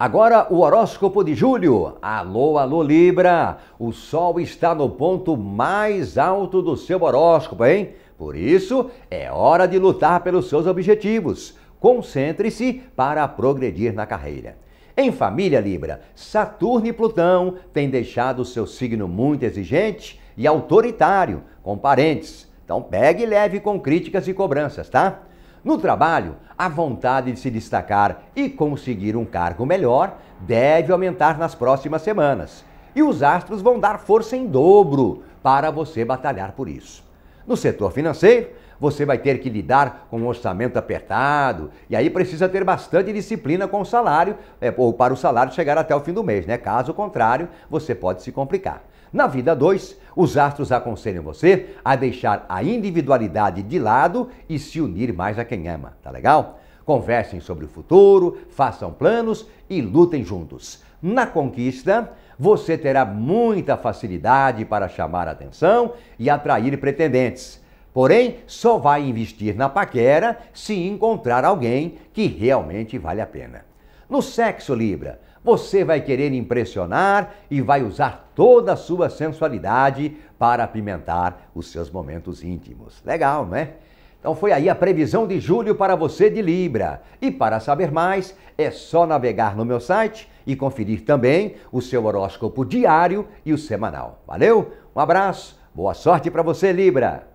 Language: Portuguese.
Agora o horóscopo de julho. Alô, alô Libra! O Sol está no ponto mais alto do seu horóscopo, hein? Por isso, é hora de lutar pelos seus objetivos. Concentre-se para progredir na carreira. Em família Libra, Saturno e Plutão têm deixado seu signo muito exigente e autoritário com parentes. Então pegue leve com críticas e cobranças, tá? No trabalho, a vontade de se destacar e conseguir um cargo melhor deve aumentar nas próximas semanas. E os astros vão dar força em dobro para você batalhar por isso. No setor financeiro, você vai ter que lidar com um orçamento apertado e aí precisa ter bastante disciplina com o salário, é, ou para o salário chegar até o fim do mês, né? Caso contrário, você pode se complicar. Na vida 2, os astros aconselham você a deixar a individualidade de lado e se unir mais a quem ama, tá legal? Conversem sobre o futuro, façam planos e lutem juntos. Na conquista, você terá muita facilidade para chamar atenção e atrair pretendentes. Porém, só vai investir na paquera se encontrar alguém que realmente vale a pena. No sexo Libra, você vai querer impressionar e vai usar toda a sua sensualidade para apimentar os seus momentos íntimos. Legal, não é? Então foi aí a previsão de julho para você de Libra. E para saber mais, é só navegar no meu site e conferir também o seu horóscopo diário e o semanal. Valeu? Um abraço, boa sorte para você, Libra!